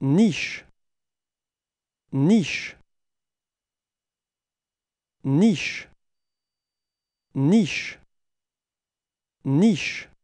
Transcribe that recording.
niche niche niche niche niche